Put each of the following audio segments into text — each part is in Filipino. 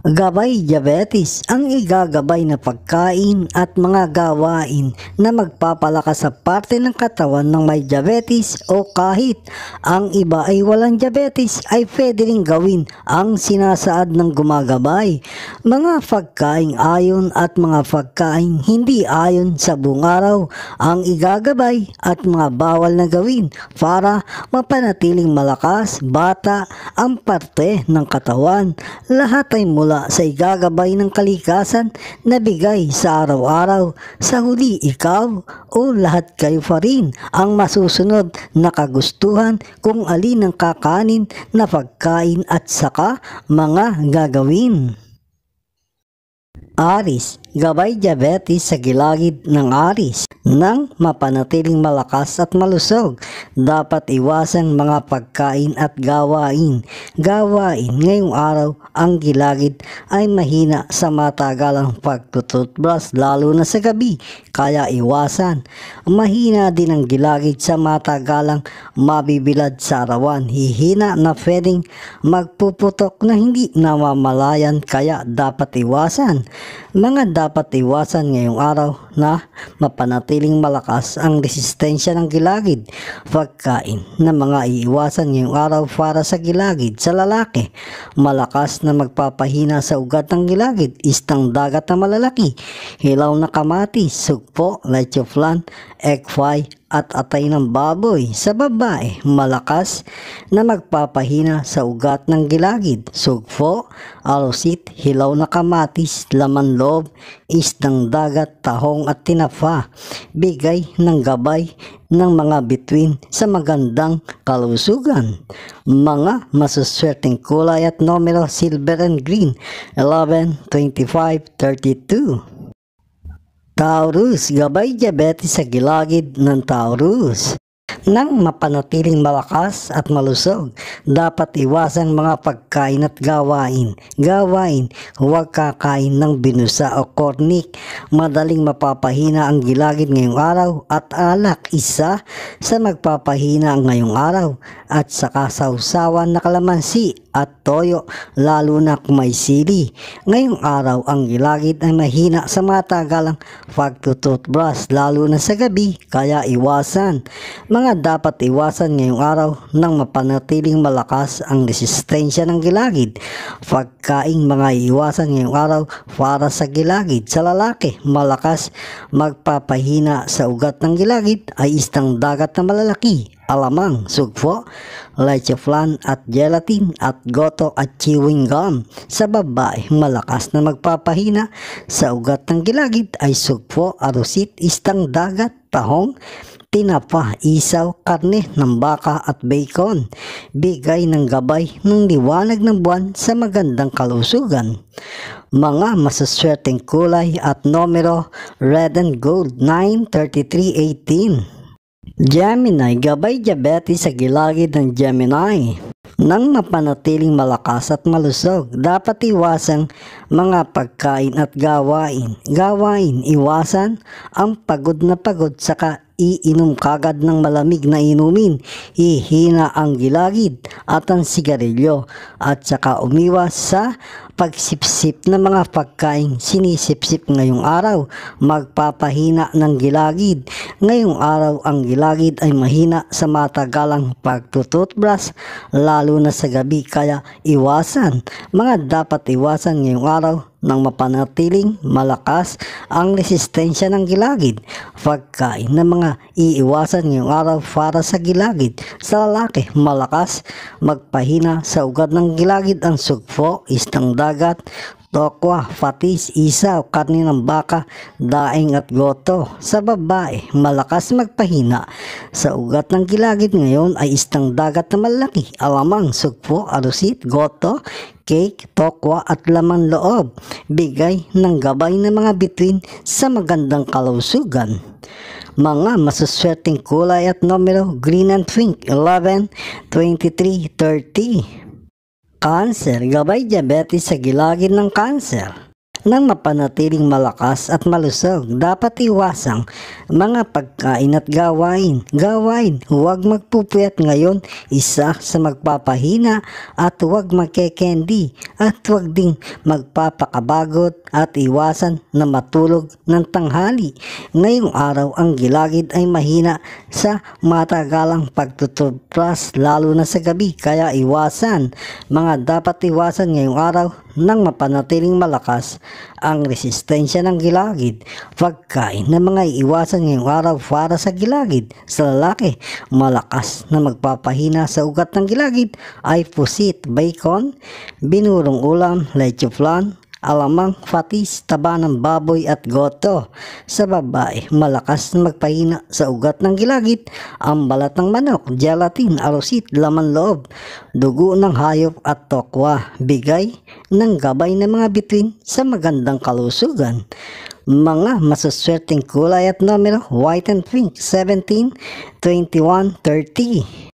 Gabay Diabetes ang igagabay na pagkain at mga gawain na magpapalakas sa parte ng katawan ng may diabetes o kahit ang iba ay walang diabetes ay pwede rin gawin ang sinasaad ng gumagabay. Mga pagkain ayon at mga pagkain hindi ayon sa buong araw ang igagabay at mga bawal na gawin para mapanatiling malakas, bata, ang parte ng katawan. Lahat ay mula mula sa igagabay ng kalikasan na bigay sa araw-araw. Sa huli, ikaw o lahat kayo pa rin ang masusunod na kagustuhan kung alin ang kakanin na pagkain at saka mga gagawin. Aris, gabay diabetes sa gilagid ng Aris ng mapanatiling malakas at malusog. Dapat iwasan mga pagkain at gawain. Gawain ngayong araw ang gilagid ay mahina sa matagalang pagtututbras lalo na sa gabi kaya iwasan. Mahina din ang gilagid sa matagalang mabibilad sa arawan. Hihina na pwedeng magpuputok na hindi namamalayan kaya dapat iwasan. Mga dapat iwasan ngayong araw na mapanatiling manatiling malakas ang resistensya ng gilagid pagkain na mga iiwasan ngayong araw para sa gilagid sa lalaki. Malakas na magpapahina sa ugat ng gilagid, istang dagat na malalaki, hilaw na kamati, sugpo, lechoflan, egg fry, at atay ng baboy sa babae malakas na magpapahina sa ugat ng gilagid, sugpo, alusit, hilaw na kamatis, laman loob, istang dagat, tahong at tinafa, bigay ng gabay ng mga bituin sa magandang kalusugan. Mga masuswerteng kulay at numero silver and green 11, 25, 32. Taurus, gabay diabetes sa gilagid ng Taurus. Nang mapanatiling malakas at malusog, dapat iwasan mga pagkain at gawain. Gawain, huwag kakain ng binusa o kornik. Madaling mapapahina ang gilagid ngayong araw at alak isa sa magpapahina ngayong araw at sa kasawsawan na kalamansi at toyo lalo na kung may sili. Ngayong araw ang gilagid ay mahina sa matagalang pagtututbrush lalo na sa gabi kaya iwasan. Mga dapat iwasan ngayong araw nang mapanatiling malakas ang resistensya ng gilagid. Pagkaing mga iwasan ngayong araw para sa gilagid sa lalaki malakas magpapahina sa ugat ng gilagid ay istang dagat na malalaki alamang, sugpo, leche flan at gelatin at goto at chewing gum. Sa babae, malakas na magpapahina sa ugat ng gilagid ay sugpo, arusit, istang dagat, tahong, tinapa, isaw, karne ng baka at bacon. Bigay ng gabay ng liwanag ng buwan sa magandang kalusugan. Mga masaswerteng kulay at numero red and gold 93318. Gemini, gabay diabetes sa gilagid ng Gemini. Nang mapanatiling malakas at malusog, dapat iwasan mga pagkain at gawain. Gawain, iwasan ang pagod na pagod saka iinom kagad ng malamig na inumin, ihina ang gilagid at ang sigarilyo at saka umiwas sa pagsipsip ng mga pagkain sinisipsip ngayong araw, magpapahina ng gilagid. Ngayong araw ang gilagid ay mahina sa matagalang pagtututbras, lalo na sa gabi kaya iwasan. Mga dapat iwasan ngayong araw nang mapanatiling malakas ang resistensya ng gilagid. Pagkain ng mga iiwasan ngayong araw para sa gilagid. Sa lalaki, malakas, magpahina sa ugat ng gilagid ang sugpo, istang dagat, tokwa, patis, isaw, karni ng baka, daing at goto. Sa babae, malakas magpahina. Sa ugat ng kilagit ngayon ay istang dagat na malaki, alamang, sugpo, arusit, goto, cake, tokwa at laman loob. Bigay ng gabay ng mga bituin sa magandang kalausugan mga masuswerteng kulay at numero green and pink 11, 23, 30. Cancer, gabay diabetes sa gilagid ng cancer nang mapanatiling malakas at malusog. Dapat iwasang mga pagkain at gawain. Gawain, huwag magpupuyat ngayon, isa sa magpapahina at huwag magkekendi at huwag ding magpapakabagot at iwasan na matulog ng tanghali. Ngayong araw, ang gilagid ay mahina sa matagalang pagtutupras lalo na sa gabi kaya iwasan. Mga dapat iwasan ngayong araw nang mapanatiling malakas ang resistensya ng gilagid. Pagkain na mga iiwasan ngayong araw para sa gilagid sa lalaki, malakas na magpapahina sa ugat ng gilagid ay pusit, bacon, binurong ulam, lechuflan, alamang fatis, taba ng baboy at goto. Sa babae, malakas magpahina sa ugat ng gilagit, ang balat ng manok, gelatin, arusit, laman loob, dugo ng hayop at tokwa, bigay ng gabay ng mga bituin sa magandang kalusugan mga masuswerteng kulay at numero white and pink 17, 21, 30.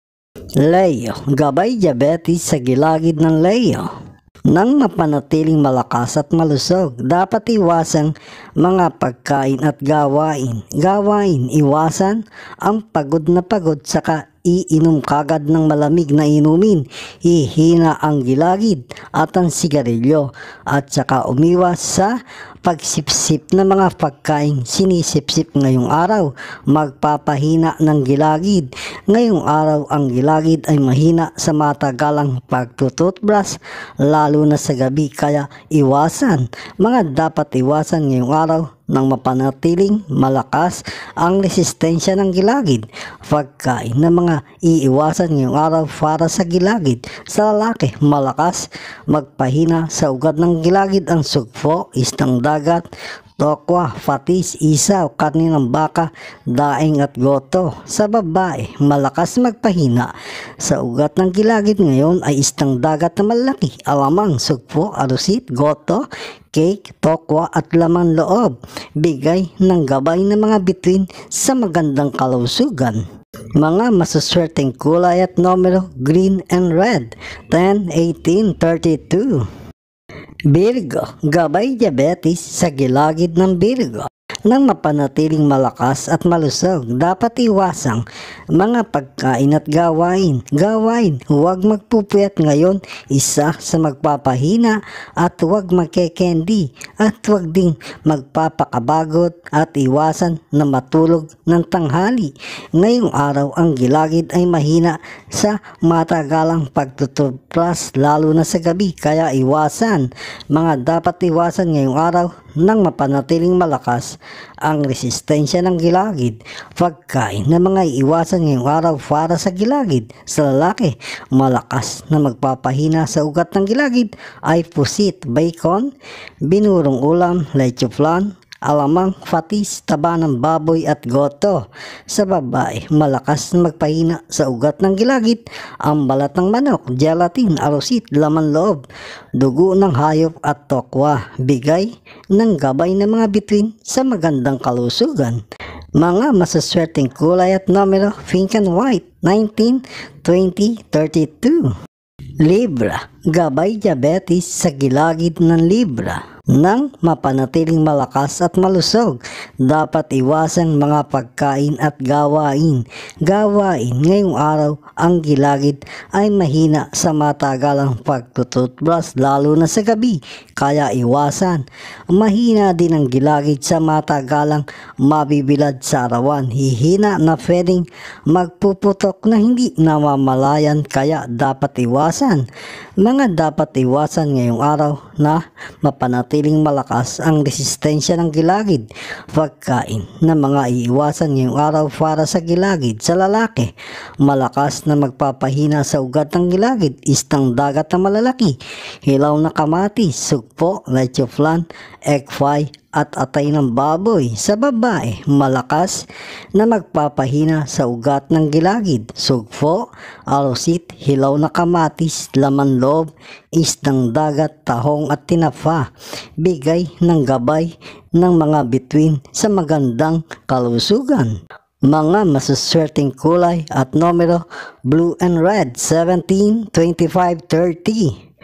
Leo, gabay diabetes sa gilagid ng Leo nang mapanatiling malakas at malusog. Dapat iwasan mga pagkain at gawain. Gawain, iwasan ang pagod na pagod saka iinom kagad ng malamig na inumin, ihina ang gilagid at ang sigarilyo at saka umiwas sa pagsipsip ng mga pagkain sinisipsip ngayong araw, magpapahina ng gilagid. Ngayong araw ang gilagid ay mahina sa matagalang pagtututbras, lalo na sa gabi kaya iwasan. Mga dapat iwasan ngayong araw ng mapanatiling malakas ang resistensya ng gilagid. Pagkain ng mga iiwasan ngayong araw para sa gilagid. Sa lalaki, malakas, magpahina sa ugat ng gilagid ang sugpo, istang dagat, tokwa, fatis, isaw, karni ng baka, daing at goto. Sa babae, malakas magpahina. Sa ugat ng kilagit ngayon ay istang dagat na malaki, alamang, sugpo, arusit, goto, cake, tokwa at laman loob. Bigay ng gabay ng mga bituin sa magandang kalusugan. Mga masuswerteng kulay at numero green and red 10, 18, 32. Birgo, gabay diabetes sa gilagid ng Birgo nang mapanatiling malakas at malusog. Dapat iwasang mga pagkain at gawain. Gawain, huwag magpupuyat ngayon, isa sa magpapahina at huwag magkekendi at huwag ding magpapakabagot at iwasan na matulog ng tanghali. Ngayong araw ang gilagid ay mahina sa matagalang pagtutuplas lalo na sa gabi kaya iwasan. Mga dapat iwasan ngayong araw nang mapanatiling malakas ang resistensya ng gilagid. Pagkain na mga iwasan ngayong araw para sa gilagid sa lalaki, malakas na magpapahina sa ugat ng gilagid ay pusit, bacon, binurong ulam, lechuflan, alamang, fatis, taba ng baboy at goto. Sa babae, malakas magpahina sa ugat ng gilagit, ang balat ng manok, gelatin, arosit, laman loob, dugo ng hayop at tokwa, bigay ng gabay ng mga bituin sa magandang kalusugan. Mga masaswerteng kulay at numero, pink and white, 19, 20, 32. Libra, gabay diabetes sa gilagid ng Libra ng mapanatiling malakas at malusog. Dapat iwasan mga pagkain at gawain. Gawain ngayong araw ang gilagid ay mahina sa matagalang pagtututbras lalo na sa gabi kaya iwasan. Mahina din ang gilagid sa matagalang mabibilad sa arawan. Hihina na pwedeng magpuputok na hindi namamalayan kaya dapat iwasan. Mga dapat iwasan ngayong araw na mapanatiling malakas ang resistensya ng gilagid. Pagkain na mga iiwasan ngayong araw para sa gilagid sa lalaki. Malakas na magpapahina sa ugat ng gilagid, istang dagat na malalaki, hilaw na kamatis, sugpo, flan, egg fry at atay ng baboy sa babae malakas na magpapahina sa ugat ng gilagid, sugpo, alusit, hilaw na kamatis, laman loob, isdang dagat, tahong at tinapa, bigay ng gabay ng mga bituin sa magandang kalusugan mga masuswerteng kulay at numero blue and red 17, 25, 30.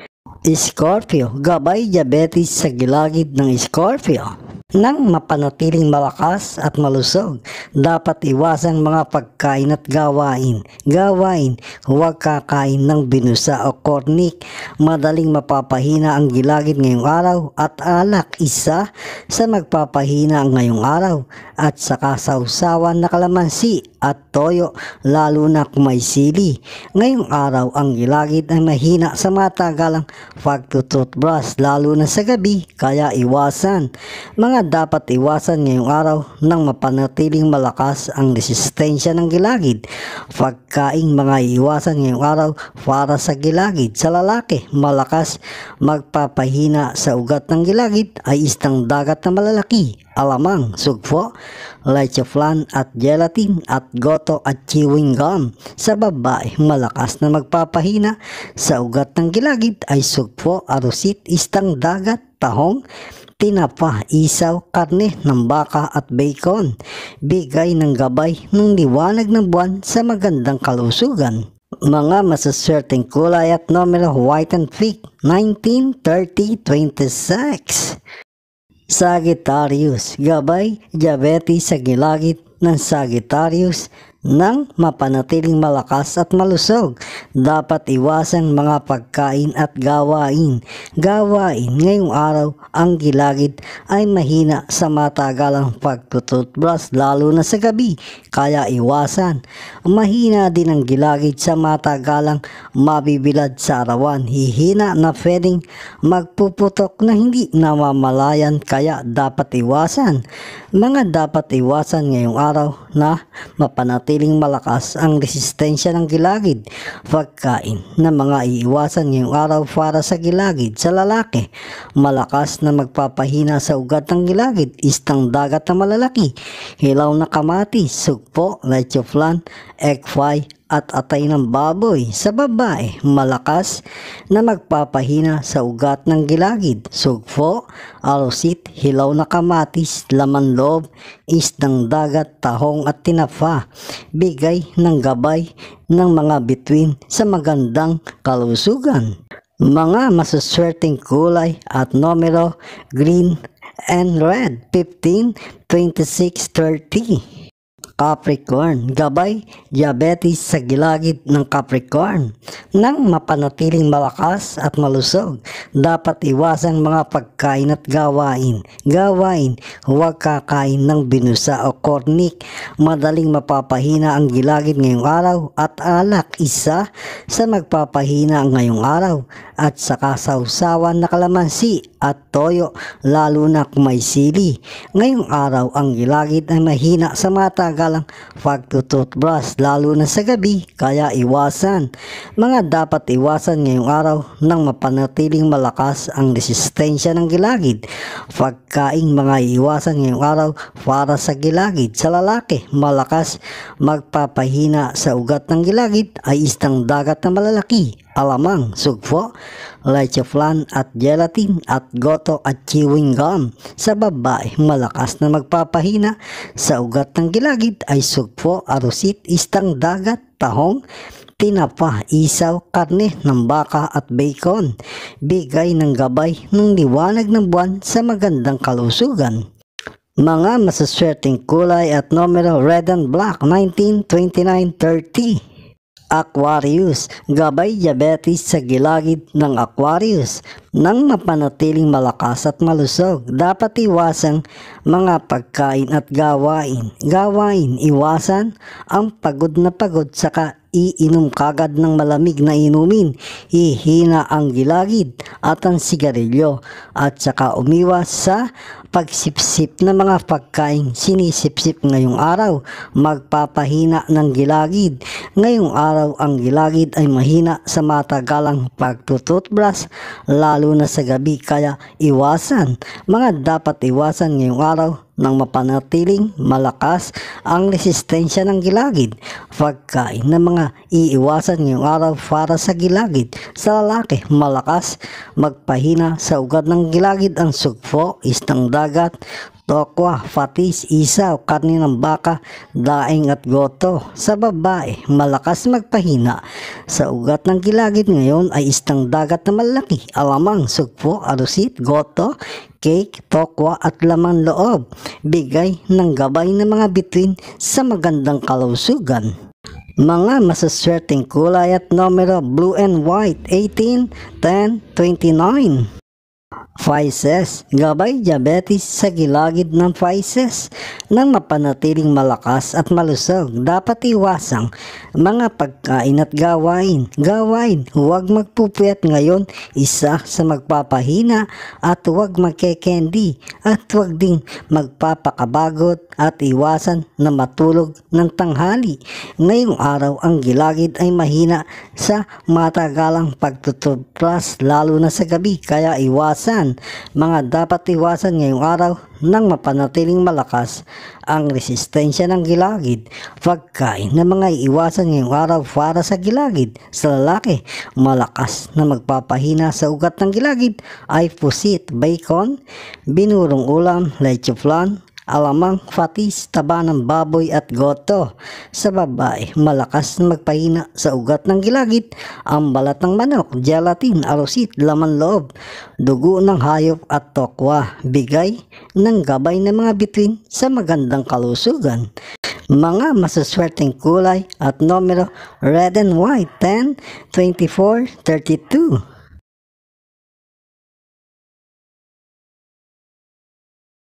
Scorpio, gabay diabetes sa gilagid ng Scorpio. Nang mapanatiling malakas at malusog, dapat iwasan mga pagkain at gawain. Gawain, huwag kakain ng binusa o kornik. Madaling mapapahina ang gilagid ngayong araw at alak isa sa magpapahina ngayong araw at sa kasawsawan na kalamansi at toyo lalo na kung may sili. Ngayong araw ang ilagid ay mahina sa matagalang pagtututbrush lalo na sa gabi kaya iwasan. Mga dapat iwasan ngayong araw nang mapanatiling malakas ang resistensya ng gilagid. Pagkain mga iwasan ngayong araw para sa gilagid. Sa lalaki, malakas magpapahina sa ugat ng gilagid ay istang dagat na malalaki alamang, sugpo, lecheflan at gelatin at goto at chewing gum. Sa babae, malakas na magpapahina. Sa ugat ng gilagid ay sugpo, arusit, istang dagat, tahong, tinapa, isaw, karne ng baka at bacon. Bigay ng gabay ng liwanag ng buwan sa magandang kalusugan mga masaswerteng kulay at numero white and pink 1930-26 Sagittarius, gabay, diabetes sa gilagit ng Sagittarius ng mapanatiling malakas at malusog. Dapat iwasan mga pagkain at gawain. Gawain ngayong araw ang gilagid ay mahina sa matagalang pagtututbras lalo na sa gabi, kaya iwasan. Mahina din ang gilagid sa matagalang mabibilad sa arawan. Hihina na pwedeng magpuputok na hindi namamalayan kaya dapat iwasan. Mga dapat iwasan ngayong araw na mapanatiling mananatiling malakas ang resistensya ng gilagid, pagkain na mga iiwasan ngayong araw para sa gilagid sa lalaki. Malakas na magpapahina sa ugat ng gilagid, istang dagat na malalaki, hilaw na kamati, sugpo, lechoflan, egg fry, at atay ng baboy sa babae malakas na magpapahina sa ugat ng gilagid, sugpo, alusit, hilaw na kamatis, laman loob, isdang dagat, tahong at tinapa, bigay ng gabay ng mga bituin sa magandang kalusugan. Mga masuswerteng kulay at numero green and red 15, 26, 30. Capricorn, gabay, diabetes sa gilagid ng Capricorn. Nang mapanatiling malakas at malusog, dapat iwasan mga pagkain at gawain. Gawain, huwag kakain ng binusa o kornik. Madaling mapapahina ang gilagid ngayong araw at alak isa sa magpapahina ngayong araw at sa kasawsawan na kalamansi at toyo lalo na kung may sili. Ngayong araw ang gilagid ay mahina sa matagal samantalang pagtututbrush lalo na sa gabi kaya iwasan. Mga dapat iwasan ngayong araw nang mapanatiling malakas ang resistensya ng gilagid. Pagkain mga iwasan ngayong araw para sa gilagid sa lalaki malakas magpapahina sa ugat ng gilagid ay isang dagat na malalaki alamang, sugpo, lecheflan at gelatin at goto at chewing gum. Sa babae, malakas na magpapahina. Sa ugat ng gilagid ay sugpo, arusit, istang dagat, tahong, tinapa, isaw, karne ng baka at bacon. Bigay ng gabay ng liwanag ng buwan sa magandang kalusugan. Mga masaswerteng kulay at numero red and black 19, 29, 30. Aquarius, gabay diabetes sa gilagid ng Aquarius. Nang mapanatiling malakas at malusog, dapat iwasan mga pagkain at gawain. Gawain, iwasan ang pagod na pagod saka iinom kagad ng malamig na inumin, ihina ang gilagid at ang sigarilyo at saka umiwas sa pagsipsip ng mga pagkain sinisipsip ngayong araw, magpapahina ng gilagid. Ngayong araw ang gilagid ay mahina sa matagalang pagtututbras, lalo na sa gabi kaya iwasan. Mga dapat iwasan ngayong araw nang mapanatiling malakas ang resistensya ng gilagid. Pagkain ng mga iiwasan ngayong araw para sa gilagid. Sa lalaki, malakas magpahina sa ugat ng gilagid ang sugpo, istang dagat, tokwa, fatis, isaw, karni ng baka, daing at goto. Sa babae, malakas magpahina. Sa ugat ng gilagid ngayon ay istang dagat na malaki, alamang, sugpo, arusit, goto, cake, tokwa at laman loob, bigay ng gabay ng mga bituin sa magandang kalusugan. Mga masaswerteng kulay at numero blue and white 18, 10, 29. Pfizer, gabay diabetes sa gilagid ng Pfizer nang mapanatiling malakas at malusog. Dapat iwasang mga pagkain at gawain. Gawain, huwag magpupuyat ngayon, isa sa magpapahina at huwag magkekendi at huwag ding magpapakabagot at iwasan na matulog ng tanghali. Ngayong araw ang gilagid ay mahina sa matagalang pagtutuplas lalo na sa gabi kaya iwasan kasaganaan, mga dapat iwasan ngayong araw nang mapanatiling malakas ang resistensya ng gilagid. Pagkain na mga iwasan ngayong araw para sa gilagid sa lalaki, malakas na magpapahina sa ugat ng gilagid ay pusit, bacon, binurong ulam, lechuflan, alamang fatis taba ng baboy at goto. Sa babae, malakas na magpahina sa ugat ng gilagit, ang balat ng manok, gelatin, alusit, laman loob, dugo ng hayop at tokwa, bigay ng gabay ng mga bituin sa magandang kalusugan mga masaswerteng kulay at numero red and white 10, 24, 32.